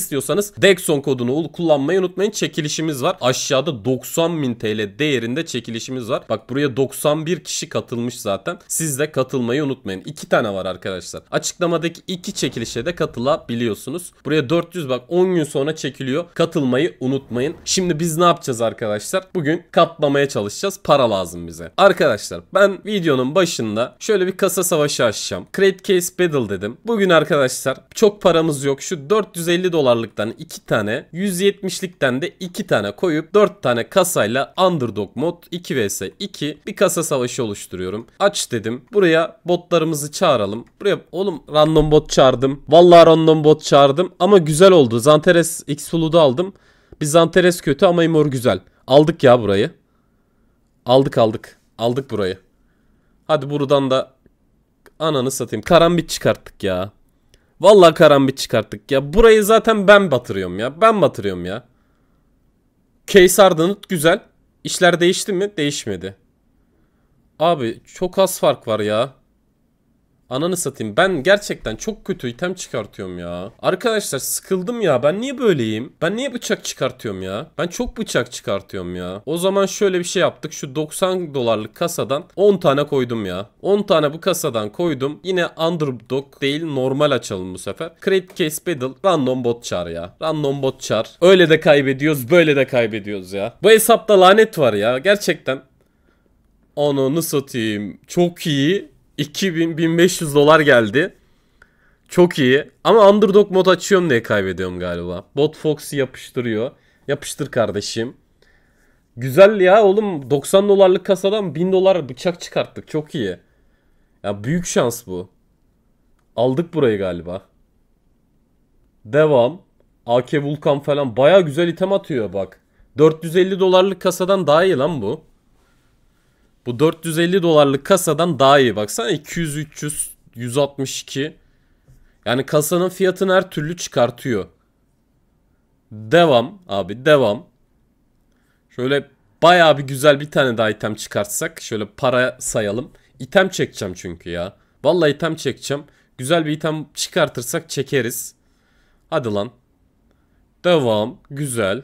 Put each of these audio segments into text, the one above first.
istiyorsanız Dexon kodunu kullanmayı unutmayın. Çekilişimiz var. Aşağıda 90.000 TL değerinde çekilişimiz var. Bak buraya 91 kişi katılmış zaten. Siz de katılmayı unutmayın. 2 tane var arkadaşlar. Açıklamadaki 2 çekilişe de katılabiliyorsunuz. Buraya 400 bak 10 gün sonra çekiliyor. Katılmayı unutmayın. Şimdi biz ne yapacağız arkadaşlar? Bugün katlamaya çalışacağız. Para lazım bize. Arkadaşlar ben videonun başında şöyle bir kasa savaşı açacağım. Create Case Battle dedim. Bugün arkadaşlar çok paramız yok. Şu 450 dolar dolarlıktan 2 tane 170'likten de 2 tane koyup 4 tane kasayla underdog mod 2 vs 2 bir kasa savaşı oluşturuyorum. Aç dedim. Buraya botlarımızı çağıralım. Buraya oğlum random bot çağırdım. Vallahi random bot çağırdım ama güzel oldu. Zanteres X da aldım. Biz Zanteres kötü ama Imor güzel. Aldık ya burayı. Aldık aldık. Aldık burayı. Hadi buradan da ananı satayım. Karambit çıkarttık ya. Vallahi karambit çıkarttık ya. Burayı zaten ben batırıyorum ya. Ben batırıyorum ya. Case Ardanut güzel. İşler değişti mi? Değişmedi. Abi çok az fark var ya. Ananı satayım. Ben gerçekten çok kötü item çıkartıyorum ya. Arkadaşlar sıkıldım ya. Ben niye böyleyim? Ben niye bıçak çıkartıyorum ya? Ben çok bıçak çıkartıyorum ya. O zaman şöyle bir şey yaptık. Şu 90 dolarlık kasadan 10 tane koydum ya. 10 tane bu kasadan koydum. Yine underdog değil normal açalım bu sefer. Crate case battle random bot çağır ya. Random bot çağır. Öyle de kaybediyoruz böyle de kaybediyoruz ya. Bu hesapta lanet var ya. Gerçekten. Ananı satayım. Çok iyi. 2000-1500 dolar geldi. Çok iyi. Ama underdog mod açıyorum diye kaybediyorum galiba. Bot Fox'u yapıştırıyor. Yapıştır kardeşim. Güzel ya oğlum 90 dolarlık kasadan 1000 dolar bıçak çıkarttık. Çok iyi. Ya büyük şans bu. Aldık burayı galiba. Devam. AK Vulkan falan baya güzel item atıyor bak. 450 dolarlık kasadan daha iyi lan bu. Bu 450 dolarlık kasadan daha iyi baksana 200 300 162 yani kasanın fiyatını her türlü çıkartıyor. Devam abi devam. Şöyle baya bir güzel bir tane daha item çıkartsak. Şöyle para sayalım. İtem çekeceğim çünkü ya. Vallahi item çekeceğim. Güzel bir item çıkartırsak çekeriz. Hadi lan. Devam. Güzel.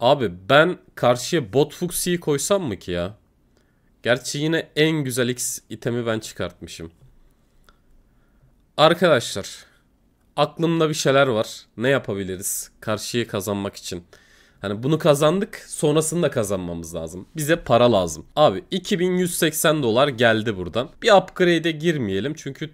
Abi ben karşıya bot fuksiyi koysam mı ki ya? Gerçi yine en güzel X itemi ben çıkartmışım. Arkadaşlar aklımda bir şeyler var. Ne yapabiliriz karşıyı kazanmak için? Hani bunu kazandık sonrasını da kazanmamız lazım. Bize para lazım. Abi 2180 dolar geldi buradan. Bir upgrade'e girmeyelim çünkü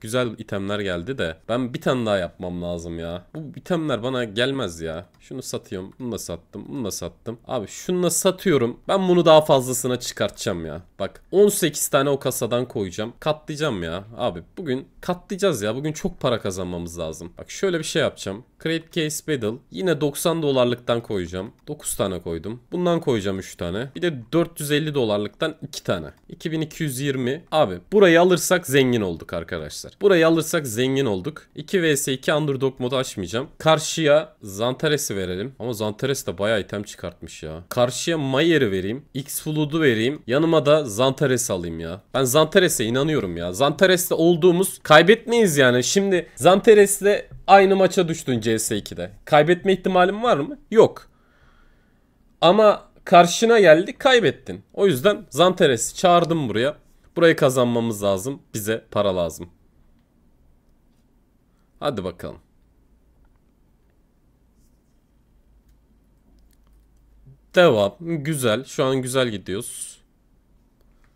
güzel itemler geldi de. Ben bir tane daha yapmam lazım ya. Bu itemler bana gelmez ya. Şunu satıyorum. Bunu da sattım. Bunu da sattım. Abi şunu da satıyorum. Ben bunu daha fazlasına çıkartacağım ya. Bak 18 tane o kasadan koyacağım. Katlayacağım ya. Abi bugün katlayacağız ya. Bugün çok para kazanmamız lazım. Bak şöyle bir şey yapacağım. Create Case Battle. Yine 90 dolarlıktan koyacağım. 9 tane koydum. Bundan koyacağım 3 tane. Bir de 450 dolarlıktan 2 tane. 2220. Abi burayı alırsak zengin olduk artık arkadaşlar. Burayı alırsak zengin olduk. 2 vs 2 underdog modu açmayacağım. Karşıya Zantares'i verelim. Ama Zantares de bayağı item çıkartmış ya. Karşıya Mayer'i vereyim. X Flood'u vereyim. Yanıma da Zantares alayım ya. Ben Zantares'e inanıyorum ya. Zantares'le olduğumuz kaybetmeyiz yani. Şimdi Zantares'le aynı maça düştün CS2'de. Kaybetme ihtimalim var mı? Yok. Ama karşına geldi kaybettin. O yüzden Zantares'i çağırdım buraya. Burayı kazanmamız lazım. Bize para lazım. Hadi bakalım. Devam. Güzel. Şu an güzel gidiyoruz.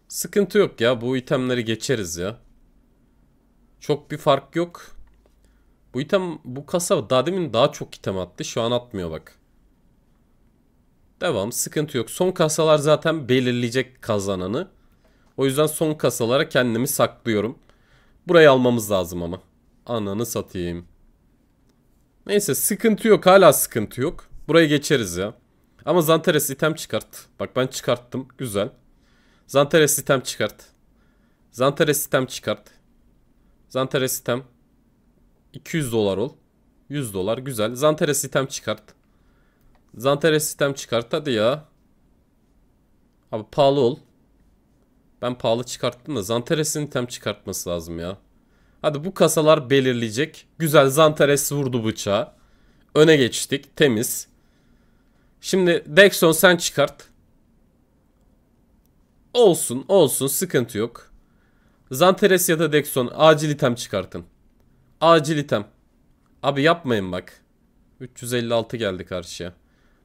Sıkıntı yok ya. Bu itemleri geçeriz ya. Çok bir fark yok. Bu item, bu kasa daha demin daha çok item attı. Şu an atmıyor bak. Devam. Sıkıntı yok. Son kasalar zaten belirleyecek kazananı. O yüzden son kasalara kendimi saklıyorum. Burayı almamız lazım ama. Ananı satayım. Neyse sıkıntı yok. Hala sıkıntı yok. Burayı geçeriz ya. Ama Zanteres item çıkart. Bak ben çıkarttım. Güzel. Zanteres item çıkart. Zanteres item çıkart. Zanteres item. 200 dolar ol. 100 dolar. Güzel. Zanteres item çıkart. Zanteres item çıkart. Hadi ya. Abi pahalı ol. Ben pahalı çıkarttım da Zantares'in tem çıkartması lazım ya. Hadi bu kasalar belirleyecek. Güzel Zantares vurdu bıçağı. Öne geçtik. Temiz. Şimdi Dexon sen çıkart. Olsun olsun sıkıntı yok. Zanteres ya da Dexon acil item çıkartın. Acil item. Abi yapmayın bak. 356 geldi karşıya.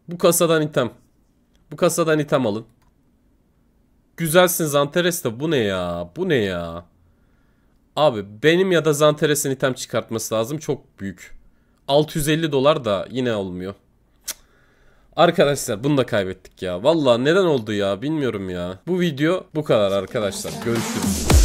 Bu kasadan item. Bu kasadan item alın. Güzelsin Zanteres'te bu ne ya? Bu ne ya? Abi benim ya da Zanteres'in item çıkartması lazım. Çok büyük. 650 dolar da yine olmuyor. Arkadaşlar bunu da kaybettik ya. Valla neden oldu ya bilmiyorum ya. Bu video bu kadar arkadaşlar. Görüşürüz.